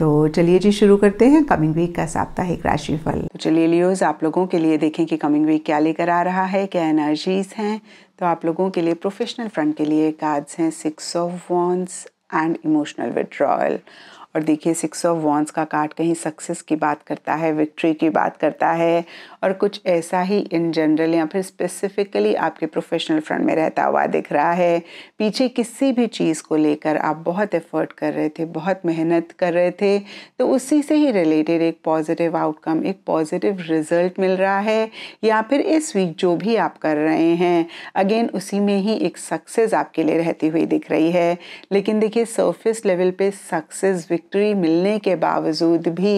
तो चलिए जी शुरू करते हैं कमिंग वीक का साप्ताहिक राशिफल तो चलिए लियोज आप लोगों के लिए देखें कि कमिंग वीक क्या लेकर आ रहा है क्या एनर्जीज हैं तो आप लोगों के लिए प्रोफेशनल फ्रंट के लिए कार्ड्स हैं six of wands and emotional withdrawal और देखिए सिक्स ऑफ वॉन्स का कार्ड कहीं सक्सेस की बात करता है विक्ट्री की बात करता है और कुछ ऐसा ही इन जनरल या फिर स्पेसिफिकली आपके प्रोफेशनल फ्रंट में रहता हुआ दिख रहा है पीछे किसी भी चीज़ को लेकर आप बहुत एफर्ट कर रहे थे बहुत मेहनत कर रहे थे तो उसी से ही रिलेटेड एक पॉजिटिव आउटकम एक पॉजिटिव रिजल्ट मिल रहा है या फिर इस वीक जो भी आप कर रहे हैं अगेन उसी में ही एक सक्सेस आपके लिए रहती हुई दिख रही है लेकिन देखिए सर्फिस लेवल पे सक्सेस विक्ट्री मिलने के बावजूद भी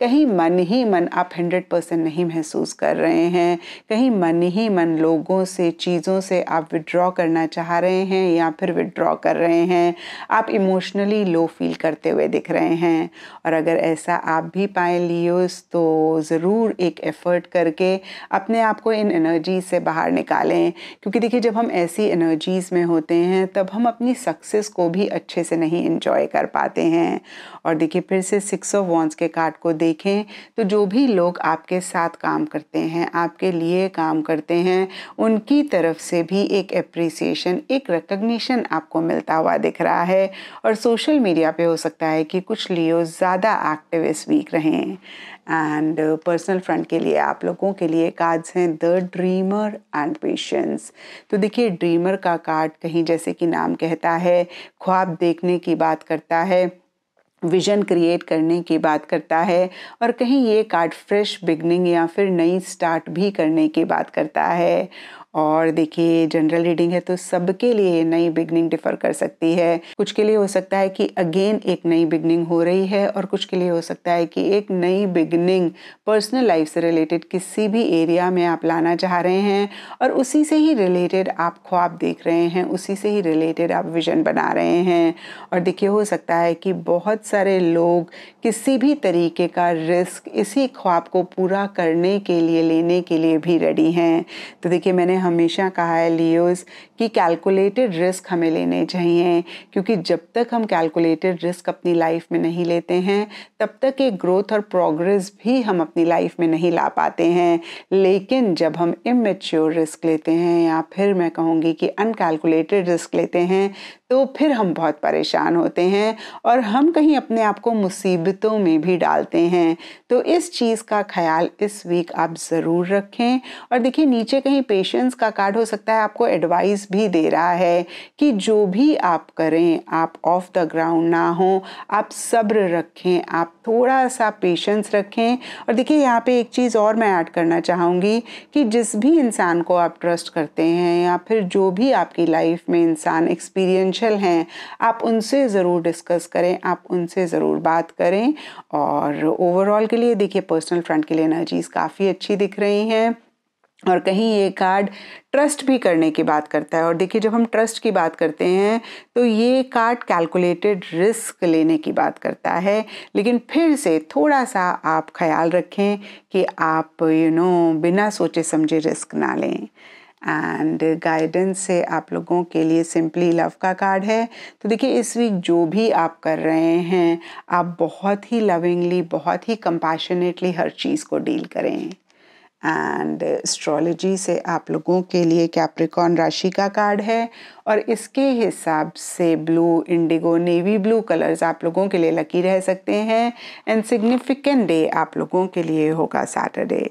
कहीं मन ही मन आप हंड्रेड परसेंट नहीं महसूस कर रहे हैं कहीं मन ही मन लोगों से चीज़ों से आप विड्रॉ करना चाह रहे हैं या फिर विड्रॉ कर रहे हैं आप इमोशनली लो फील करते हुए दिख रहे हैं और अगर ऐसा आप भी पाए लियो तो ज़रूर एक एफ़र्ट करके अपने आप को इन एनर्जी से बाहर निकालें क्योंकि देखिए जब हम ऐसी एनर्जीज़ में होते हैं तब हम अपनी सक्सेस को भी अच्छे से नहीं इन्जॉय कर पाते हैं और देखिए फिर से सिक्स ऑफ वॉन्स के कार्ड को देखें तो जो भी लोग आपके साथ काम करते हैं आपके लिए काम करते हैं उनकी तरफ से भी एक अप्रिसिएशन एक रिकग्निशन आपको मिलता हुआ दिख रहा है और सोशल मीडिया पे हो सकता है कि कुछ लियो ज़्यादा एक्टिव इस वीक रहें एंड पर्सनल फ्रंट के लिए आप लोगों के लिए कार्ड्स हैं द ड्रीमर एंड पेशेंस तो देखिए ड्रीमर का कार्ड कहीं जैसे कि नाम कहता है ख्वाब देखने की बात करता है विजन क्रिएट करने की बात करता है और कहीं ये कार्ड फ्रेश बिगनिंग या फिर नई स्टार्ट भी करने की बात करता है और देखिए जनरल रीडिंग है तो सबके लिए नई बिगनिंग डिफर कर सकती है कुछ के लिए हो सकता है कि अगेन एक नई बिगनिंग हो रही है और कुछ के लिए हो सकता है कि एक नई बिगनिंग पर्सनल लाइफ से रिलेटेड किसी भी एरिया में आप लाना चाह रहे हैं और उसी से ही रिलेटेड आप ख्वाब देख रहे हैं उसी से ही रिलेटेड आप विजन बना रहे हैं और देखिए हो सकता है कि बहुत सारे लोग किसी भी तरीके का रिस्क इसी ख्वाब को पूरा करने के लिए लेने के लिए भी रेडी हैं तो देखिए मैंने हमेशा कहा है लियोज कि कैलकुलेटेड रिस्क हमें लेने चाहिए क्योंकि जब तक हम कैलकुलेटेड रिस्क अपनी लाइफ में नहीं लेते हैं तब तक एक ग्रोथ और प्रोग्रेस भी हम अपनी लाइफ में नहीं ला पाते हैं लेकिन जब हम इमेच्योर रिस्क लेते हैं या फिर मैं कहूँगी कि अनकैलकुलेटेड रिस्क लेते हैं तो फिर हम बहुत परेशान होते हैं और हम कहीं अपने आप को मुसीबतों में भी डालते हैं तो इस चीज़ का ख्याल इस वीक आप ज़रूर रखें और देखिए नीचे कहीं पेशेंस का कार्ड हो सकता है आपको एडवाइस भी दे रहा है कि जो भी आप करें आप ऑफ द ग्राउंड ना हो आप सब्र रखें आप थोड़ा सा पेशेंस रखें और देखिए यहाँ पे एक चीज़ और मैं ऐड करना चाहूँगी कि जिस भी इंसान को आप ट्रस्ट करते हैं या फिर जो भी आपकी लाइफ में इंसान एक्सपीरियंस पोटेंशियल हैं आप उनसे ज़रूर डिस्कस करें आप उनसे ज़रूर बात करें और ओवरऑल के लिए देखिए पर्सनल फ्रंट के लिए एनर्जीज़ काफ़ी अच्छी दिख रही हैं और कहीं ये कार्ड ट्रस्ट भी करने की बात करता है और देखिए जब हम ट्रस्ट की बात करते हैं तो ये कार्ड कैलकुलेटेड रिस्क लेने की बात करता है लेकिन फिर से थोड़ा सा आप ख्याल रखें कि आप यू you नो know, बिना सोचे समझे रिस्क ना लें एंड गाइडेंस से आप लोगों के लिए सिंपली लव का कार्ड है तो देखिए इस वीक जो भी आप कर रहे हैं आप बहुत ही लविंगली बहुत ही कंपैशनेटली हर चीज़ को डील करें एंड एस्ट्रोलॉजी से आप लोगों के लिए कैप्रिकॉन राशि का कार्ड है और इसके हिसाब से blue indigo navy blue colours आप लोगों के लिए लकी रह सकते हैं एंड सिग्निफिकेंट डे आप लोगों के लिए होगा सैटरडे